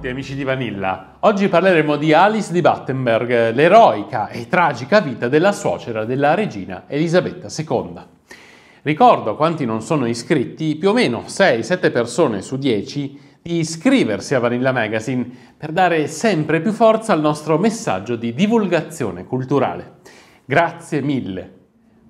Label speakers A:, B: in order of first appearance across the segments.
A: benvenuti amici di Vanilla. Oggi parleremo di Alice di Battenberg, l'eroica e tragica vita della suocera della regina Elisabetta II. Ricordo a quanti non sono iscritti, più o meno 6-7 persone su 10, di iscriversi a Vanilla Magazine per dare sempre più forza al nostro messaggio di divulgazione culturale. Grazie mille.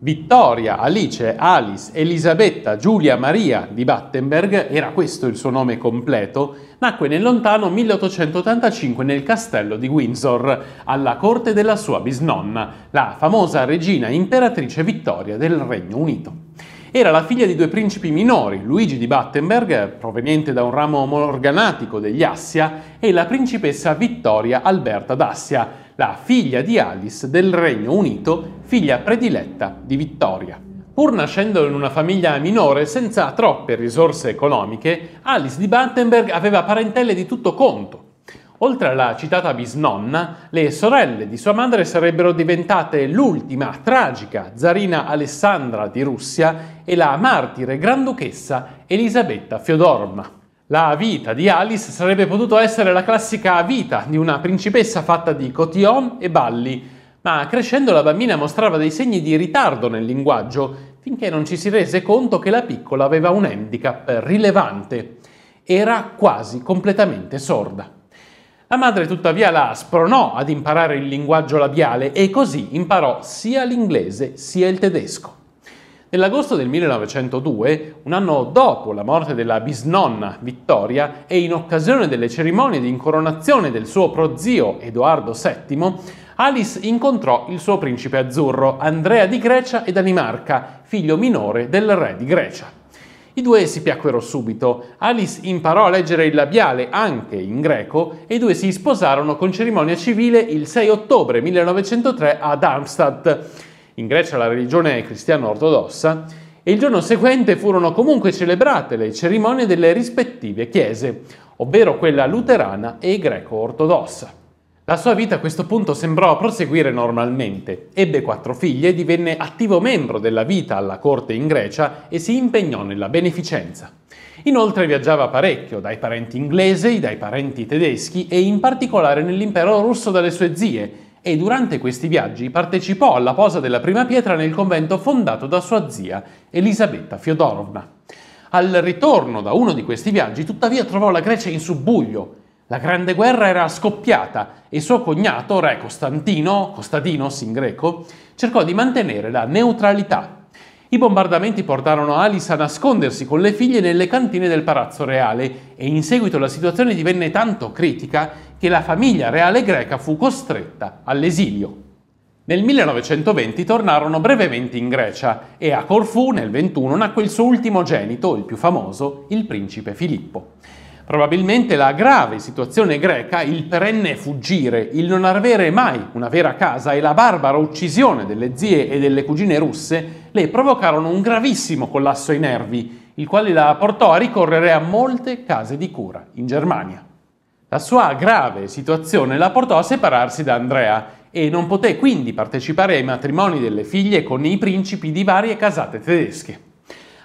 A: Vittoria, Alice, Alice, Elisabetta, Giulia Maria di Battenberg, era questo il suo nome completo, nacque nel lontano 1885 nel castello di Windsor, alla corte della sua bisnonna, la famosa regina imperatrice Vittoria del Regno Unito. Era la figlia di due principi minori, Luigi di Battenberg, proveniente da un ramo morganatico degli Assia, e la principessa Vittoria Alberta d'Assia, la figlia di Alice del Regno Unito, figlia prediletta di Vittoria. Pur nascendo in una famiglia minore senza troppe risorse economiche, Alice di Battenberg aveva parentele di tutto conto. Oltre alla citata bisnonna, le sorelle di sua madre sarebbero diventate l'ultima tragica zarina Alessandra di Russia e la martire granduchessa Elisabetta Fiodorovna. La vita di Alice sarebbe potuto essere la classica vita di una principessa fatta di cotillon e balli, ma crescendo la bambina mostrava dei segni di ritardo nel linguaggio, finché non ci si rese conto che la piccola aveva un handicap rilevante. Era quasi completamente sorda. La madre tuttavia la spronò ad imparare il linguaggio labiale e così imparò sia l'inglese sia il tedesco. Nell'agosto del 1902, un anno dopo la morte della bisnonna Vittoria e in occasione delle cerimonie di incoronazione del suo prozio Edoardo VII, Alice incontrò il suo principe azzurro, Andrea di Grecia e Danimarca, figlio minore del re di Grecia. I due si piacquero subito. Alice imparò a leggere il labiale anche in greco e i due si sposarono con cerimonia civile il 6 ottobre 1903 ad Amsterdam in Grecia la religione cristiana ortodossa, e il giorno seguente furono comunque celebrate le cerimonie delle rispettive chiese, ovvero quella luterana e greco-ortodossa. La sua vita a questo punto sembrò proseguire normalmente. Ebbe quattro figlie, divenne attivo membro della vita alla corte in Grecia e si impegnò nella beneficenza. Inoltre viaggiava parecchio, dai parenti inglesi, dai parenti tedeschi e in particolare nell'impero russo dalle sue zie, e durante questi viaggi partecipò alla posa della prima pietra nel convento fondato da sua zia Elisabetta Fiodorovna. Al ritorno da uno di questi viaggi, tuttavia, trovò la Grecia in subbuglio. La Grande Guerra era scoppiata e suo cognato, re Costantino, Costadinos in greco, cercò di mantenere la neutralità i bombardamenti portarono Alice a nascondersi con le figlie nelle cantine del palazzo reale e in seguito la situazione divenne tanto critica che la famiglia reale greca fu costretta all'esilio. Nel 1920 tornarono brevemente in Grecia e a Corfù nel 21 nacque il suo ultimo genito, il più famoso, il principe Filippo. Probabilmente la grave situazione greca, il perenne fuggire, il non avere mai una vera casa e la barbara uccisione delle zie e delle cugine russe le provocarono un gravissimo collasso ai nervi, il quale la portò a ricorrere a molte case di cura in Germania. La sua grave situazione la portò a separarsi da Andrea e non poté quindi partecipare ai matrimoni delle figlie con i principi di varie casate tedesche.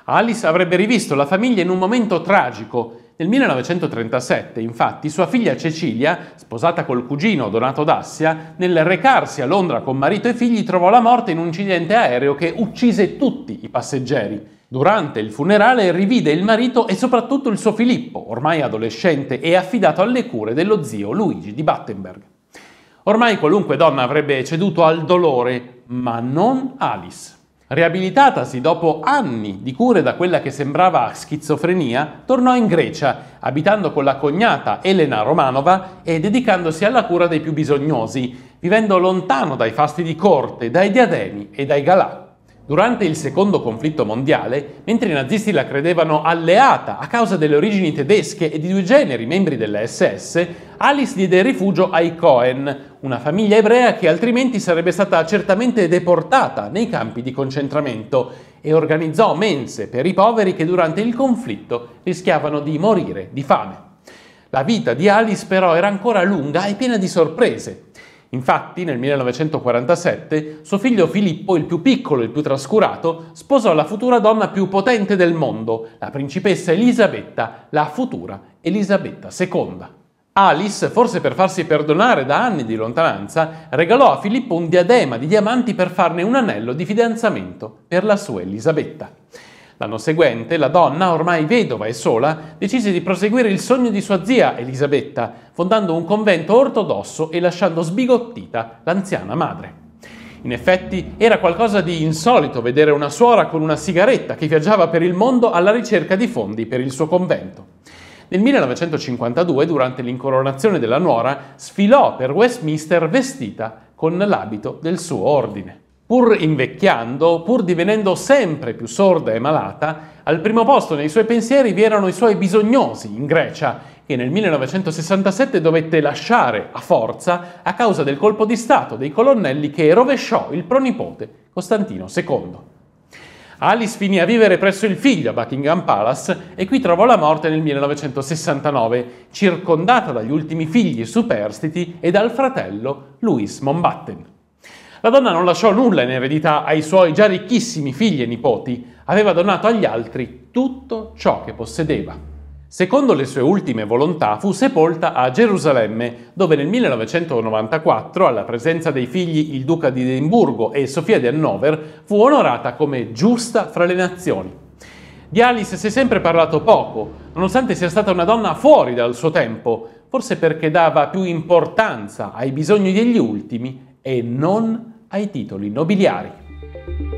A: Alice avrebbe rivisto la famiglia in un momento tragico nel 1937, infatti, sua figlia Cecilia, sposata col cugino Donato Dassia, nel recarsi a Londra con marito e figli trovò la morte in un incidente aereo che uccise tutti i passeggeri. Durante il funerale rivide il marito e soprattutto il suo Filippo, ormai adolescente e affidato alle cure dello zio Luigi di Battenberg. Ormai qualunque donna avrebbe ceduto al dolore, ma non Alice. Riabilitatasi dopo anni di cure da quella che sembrava schizofrenia, tornò in Grecia, abitando con la cognata Elena Romanova e dedicandosi alla cura dei più bisognosi, vivendo lontano dai fasti di corte, dai diademi e dai galà. Durante il secondo conflitto mondiale, mentre i nazisti la credevano alleata a causa delle origini tedesche e di due generi membri delle SS, Alice diede rifugio ai Cohen, una famiglia ebrea che altrimenti sarebbe stata certamente deportata nei campi di concentramento e organizzò mense per i poveri che durante il conflitto rischiavano di morire di fame. La vita di Alice però era ancora lunga e piena di sorprese. Infatti, nel 1947, suo figlio Filippo, il più piccolo e il più trascurato, sposò la futura donna più potente del mondo, la principessa Elisabetta, la futura Elisabetta II. Alice, forse per farsi perdonare da anni di lontananza, regalò a Filippo un diadema di diamanti per farne un anello di fidanzamento per la sua Elisabetta. L'anno seguente la donna, ormai vedova e sola, decise di proseguire il sogno di sua zia Elisabetta, fondando un convento ortodosso e lasciando sbigottita l'anziana madre. In effetti era qualcosa di insolito vedere una suora con una sigaretta che viaggiava per il mondo alla ricerca di fondi per il suo convento. Nel 1952, durante l'incoronazione della nuora, sfilò per Westminster vestita con l'abito del suo ordine. Pur invecchiando, pur divenendo sempre più sorda e malata, al primo posto nei suoi pensieri vi erano i suoi bisognosi in Grecia, che nel 1967 dovette lasciare a forza a causa del colpo di Stato dei colonnelli che rovesciò il pronipote Costantino II. Alice finì a vivere presso il figlio a Buckingham Palace e qui trovò la morte nel 1969, circondata dagli ultimi figli superstiti e dal fratello Louis Mombatten. La donna non lasciò nulla in eredità ai suoi già ricchissimi figli e nipoti, aveva donato agli altri tutto ciò che possedeva. Secondo le sue ultime volontà fu sepolta a Gerusalemme, dove nel 1994, alla presenza dei figli il duca di Edimburgo e Sofia di Hannover, fu onorata come giusta fra le nazioni. Di Alice si è sempre parlato poco, nonostante sia stata una donna fuori dal suo tempo, forse perché dava più importanza ai bisogni degli ultimi e non ai titoli nobiliari.